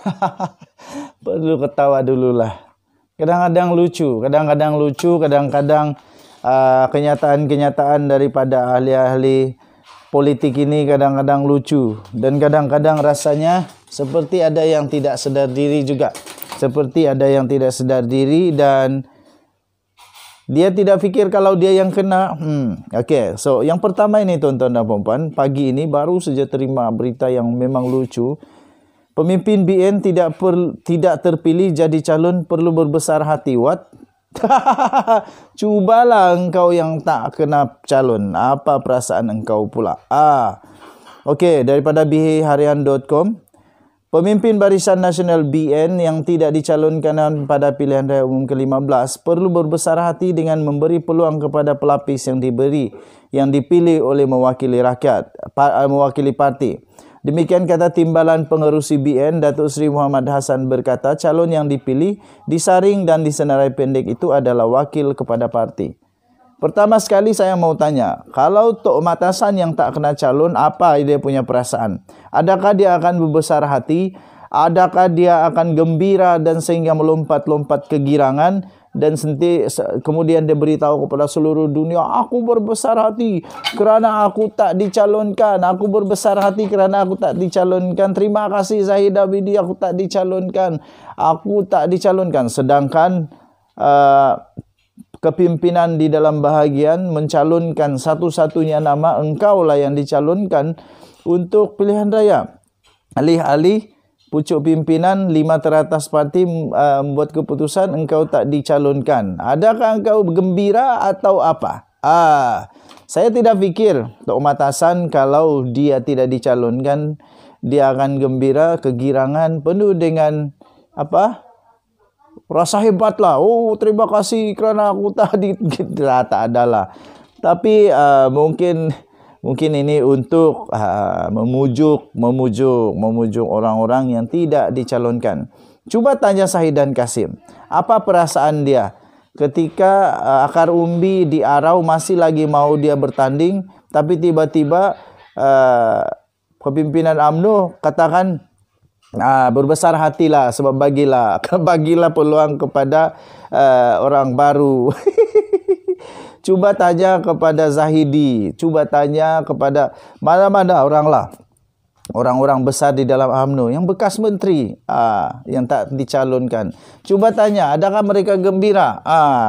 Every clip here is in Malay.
perlu ketawa dulu lah. Kadang-kadang lucu, kadang-kadang lucu, kadang-kadang ah, kenyataan-kenyataan uh, daripada ahli-ahli politik ini kadang-kadang lucu dan kadang-kadang rasanya seperti ada yang tidak sedar diri juga, seperti ada yang tidak sedar diri dan dia tidak fikir kalau dia yang kena. Hmm, okay. so yang pertama ini tuan-tuan dan puan pagi ini baru saja terima berita yang memang lucu. Pemimpin BN tidak per, tidak terpilih jadi calon perlu berbesar hati. What? lah, engkau yang tak kena calon. Apa perasaan engkau pula? Ah. okay. daripada bhharian.com. Pemimpin Barisan Nasional BN yang tidak dicalonkan pada pilihan raya umum ke-15 perlu berbesar hati dengan memberi peluang kepada pelapis yang diberi yang dipilih oleh mewakili rakyat, mewakili parti. Demikian kata timbalan pengerusi BN Datuk Seri Muhammad Hasan berkata calon yang dipilih disaring dan disenarai pendek itu adalah wakil kepada parti. Pertama sekali saya mau tanya, kalau Tok Matasan yang tak kena calon apa dia punya perasaan? Adakah dia akan berbesar hati adakah dia akan gembira dan sehingga melompat-lompat kegirangan dan senti, kemudian dia beritahu kepada seluruh dunia aku berbesar hati kerana aku tak dicalonkan aku berbesar hati kerana aku tak dicalonkan terima kasih Zahid Abidi aku tak dicalonkan aku tak dicalonkan sedangkan uh, kepimpinan di dalam bahagian mencalonkan satu-satunya nama engkau lah yang dicalonkan untuk pilihan raya alih-alih pucuk pimpinan lima teratas parti uh, keputusan engkau tak dicalonkan. Adakah engkau gembira atau apa? Ah, saya tidak fikir Tok Matasan kalau dia tidak dicalonkan dia akan gembira, kegirangan, penuh dengan apa? Rasa hebatlah. Oh, terima kasih kerana aku tadi tidak ada lah. Tapi uh, mungkin mungkin ini untuk uh, memujuk memujuk memujuk orang-orang yang tidak dicalonkan cuba tanya Sahid dan Kasim apa perasaan dia ketika uh, akar umbi di Arau masih lagi mau dia bertanding tapi tiba-tiba uh, kepimpinan AMNO katakan Ah, berbesar hatilah sebab bagilah bagilah peluang kepada uh, orang baru Cuba tanya kepada Zahidi. Cuba tanya kepada mana-mana orang lah. Orang-orang besar di dalam UMNO. Yang bekas menteri. Aa, ah, yang tak dicalonkan. Cuba tanya. Adakah mereka gembira? Aa, ah.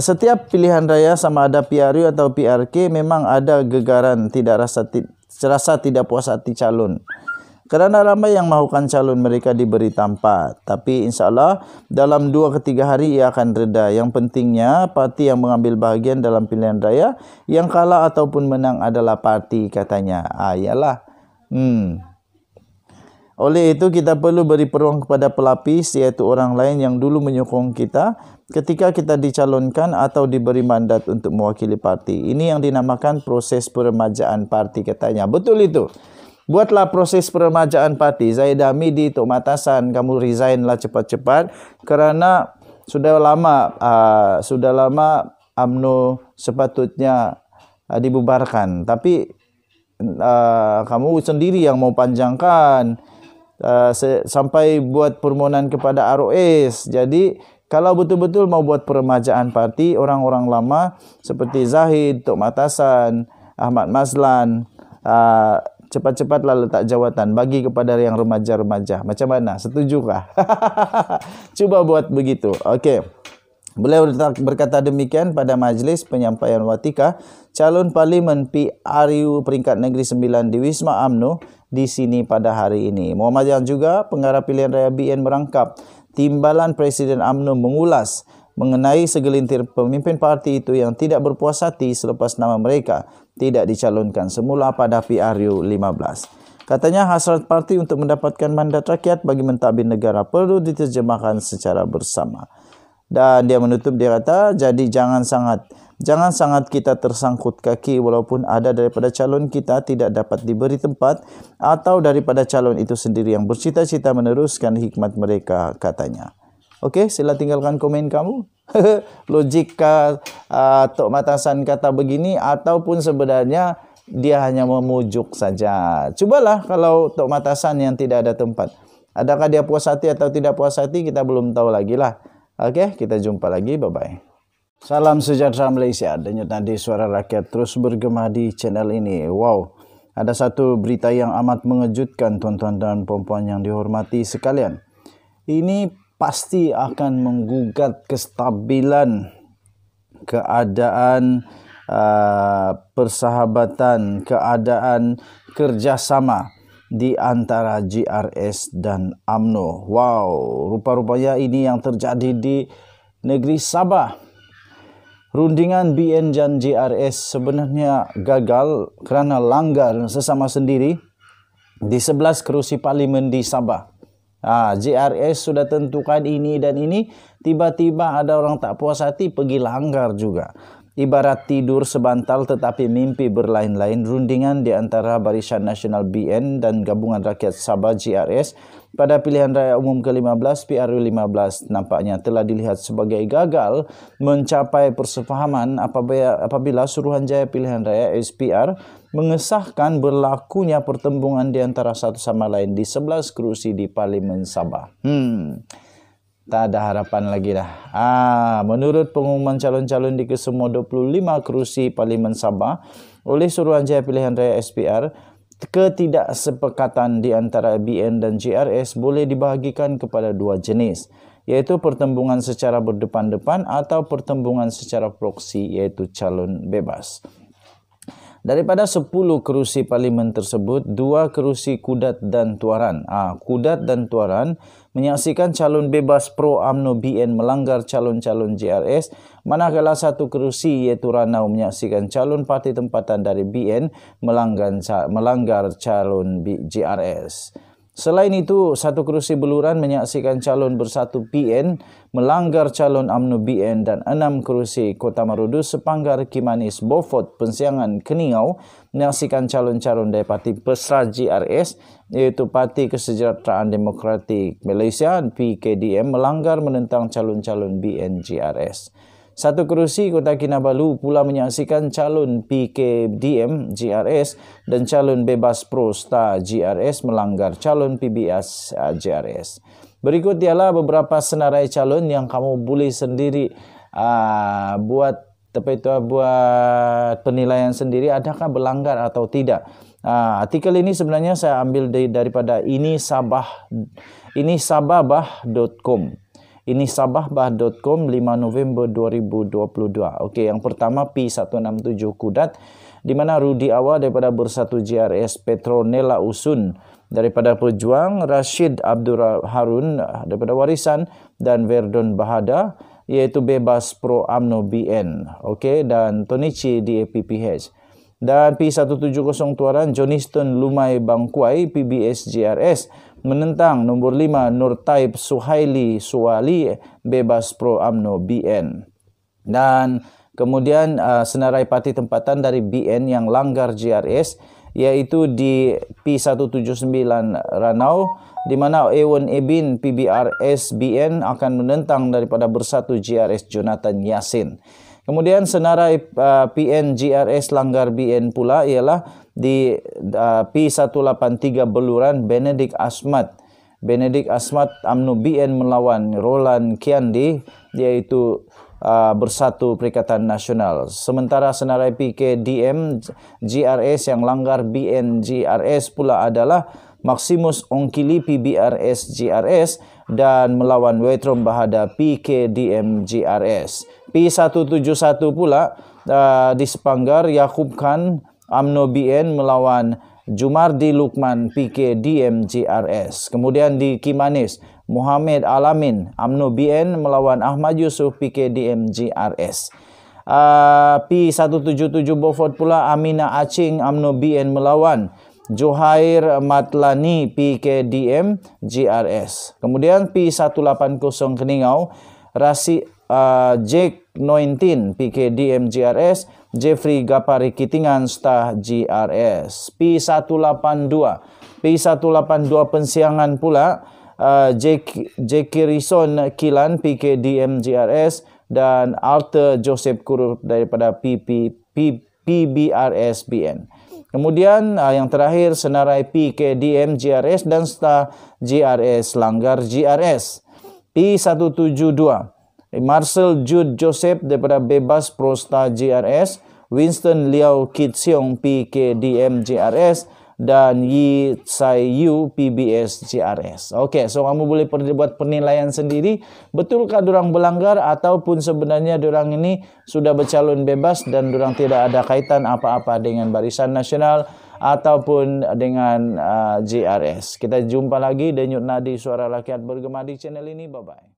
setiap pilihan raya sama ada PRU atau PRK. Memang ada gegaran. Tidak rasa, rasa tidak puas hati calon. Kerana ramai yang mahukan calon mereka diberi tampat. Tapi insya Allah dalam dua ke tiga hari ia akan reda. Yang pentingnya parti yang mengambil bahagian dalam pilihan raya yang kalah ataupun menang adalah parti katanya. Ah, iyalah. Hmm. Oleh itu kita perlu beri peluang kepada pelapis iaitu orang lain yang dulu menyokong kita ketika kita dicalonkan atau diberi mandat untuk mewakili parti. Ini yang dinamakan proses peremajaan parti katanya. Betul itu. Buatlah proses peremajaan parti. Zaid Hamidi, Tok Matasan, kamu resignlah cepat-cepat. Kerana sudah lama, uh, sudah lama AMNO sepatutnya uh, dibubarkan. Tapi uh, kamu sendiri yang mau panjangkan uh, sampai buat permohonan kepada ROS. Jadi kalau betul-betul mau buat peremajaan parti, orang-orang lama seperti Zahid, Tok Matasan, Ahmad Mazlan, uh, cepat-cepatlah letak jawatan bagi kepada yang remaja-remaja. Macam mana? Setujukah? Cuba buat begitu. Okey. Beliau berkata demikian pada majlis penyampaian watika calon parlimen PRU peringkat negeri 9 di Wisma AMNU di sini pada hari ini. Muhammad yang juga pengarah pilihan raya BN merangkap timbalan Presiden AMNU mengulas mengenai segelintir pemimpin parti itu yang tidak berpuas hati selepas nama mereka tidak dicalonkan semula pada PRU 15. Katanya hasrat parti untuk mendapatkan mandat rakyat bagi mentadbir negara perlu diterjemahkan secara bersama. Dan dia menutup dia kata, jadi jangan sangat jangan sangat kita tersangkut kaki walaupun ada daripada calon kita tidak dapat diberi tempat atau daripada calon itu sendiri yang bercita-cita meneruskan hikmat mereka katanya. Okay, sila tinggalkan komen kamu. Logika uh, ah, Tok Matasan kata begini ataupun sebenarnya dia hanya memujuk saja. Cubalah kalau Tok Matasan yang tidak ada tempat. Adakah dia puas hati atau tidak puas hati kita belum tahu lagi lah. Okay, kita jumpa lagi. Bye-bye. Salam sejahtera Malaysia. Denyut nadi suara rakyat terus bergema di channel ini. Wow. Ada satu berita yang amat mengejutkan tuan-tuan dan puan-puan yang dihormati sekalian. Ini pasti akan menggugat kestabilan keadaan uh, persahabatan, keadaan kerjasama di antara GRS dan AMNO. Wow, rupa-rupanya ini yang terjadi di negeri Sabah. Rundingan BN dan JRS sebenarnya gagal kerana langgar sesama sendiri di 11 kerusi parlimen di Sabah. Ha, JRS sudah tentukan ini dan ini. Tiba-tiba ada orang tak puas hati pergi langgar juga. Ibarat tidur sebantal tetapi mimpi berlain-lain. Rundingan di antara Barisan Nasional BN dan Gabungan Rakyat Sabah JRS pada pilihan raya umum ke-15 PRU15 nampaknya telah dilihat sebagai gagal mencapai persefahaman apabila suruhan jaya pilihan raya SPR mengesahkan berlakunya pertembungan di antara satu sama lain di sebelas kerusi di Parlimen Sabah. Hmm. Tak ada harapan lagi dah. Ah, menurut pengumuman calon-calon di kesemua 25 kerusi Parlimen Sabah oleh Suruhanjaya Pilihan Raya SPR, ketidaksepakatan di antara BN dan JRS boleh dibahagikan kepada dua jenis yaitu pertembungan secara berdepan-depan atau pertembungan secara proksi yaitu calon bebas. Daripada 10 kerusi parlimen tersebut, dua kerusi kudat dan tuaran. ha, kudat dan tuaran menyaksikan calon bebas pro amno BN melanggar calon-calon JRS, manakala satu kerusi iaitu Ranau menyaksikan calon parti tempatan dari BN melanggar calon JRS. Selain itu, satu kerusi beluran menyaksikan calon bersatu PN melanggar calon UMNO BN dan enam kerusi Kota Marudu sepanggar Kimanis Beaufort Pensiangan Keningau menyaksikan calon-calon dari parti Pesra GRS iaitu Parti Kesejahteraan Demokratik Malaysia PKDM melanggar menentang calon-calon BN GRS. Satu kerusi Kota Kinabalu pula menyaksikan calon PKDM GRS dan calon bebas Prosta GRS melanggar calon PBS eh, GRS. Berikut ialah beberapa senarai calon yang kamu boleh sendiri uh, buat tapi itu buat penilaian sendiri adakah berlanggar atau tidak. Nah, artikel ini sebenarnya saya ambil dari daripada ini sabah ini sababah.com. Ini sabahbah.com 5 November 2022. Okey, yang pertama P167 Kudat di mana Rudi Awal daripada Bersatu JRS Petronella Usun daripada Pejuang Rashid Abdul Harun daripada Warisan dan Verdon Bahada iaitu Bebas Pro AMNO BN Okey, dan Tonichi di APPH dan P170 Tuaran Joniston Lumai Bangkuai PBS JRS menentang nombor 5 Nur Taib Suhaili Suwali bebas pro amno BN dan kemudian uh, senarai parti tempatan dari BN yang langgar GRS iaitu di P179 Ranau di mana Ewan Ebin PBRS BN akan menentang daripada bersatu GRS Jonathan Yasin. Kemudian senarai uh, PNGRS langgar BN pula ialah di uh, P183 Beluran Benedict Asmat. Benedict Asmat UMNO BN melawan Roland Kiandi yaitu uh, Bersatu Perikatan Nasional. Sementara senarai PKDM GRS yang langgar BN GRS pula adalah Maximus Ongkili PBRS GRS dan melawan Wetrom Bahada PKDM GRS. P171 pula uh, di Sepanggar Yakub Khan Amno BN melawan Jumardi Lukman PKDM GRS. Kemudian di Kimanis Muhammad Alamin Amno BN melawan Ahmad Yusuf PKDM GRS. Uh, P177 Beaufort pula Amina Acing Amno BN melawan Johair Matlani PKDM GRS. Kemudian P180 Keningau Rasi uh, Jake Nointin PKDM GRS Jeffrey Gapari Kitingan stah GRS. P182 P182 Pensiangan pula uh, Jake Jake Rison Kilan PKDM GRS dan Alter Joseph Kurup daripada PP, PP, PBRSBN. PBRS BN. Kemudian uh, yang terakhir senarai PKDM GRS dan STA GRS langgar GRS. P172. Marcel Jude Joseph daripada Bebas Prosta GRS. Winston Liao Kit Siong PKDM GRS dan Yi Tsai Yu PBS CRS. Okey, so kamu boleh buat penilaian sendiri betulkah durang belanggar ataupun sebenarnya durang ini sudah bercalon bebas dan durang tidak ada kaitan apa-apa dengan Barisan Nasional ataupun dengan uh, Kita jumpa lagi Denyut Nadi Suara lakiat Bergema di channel ini. Bye-bye.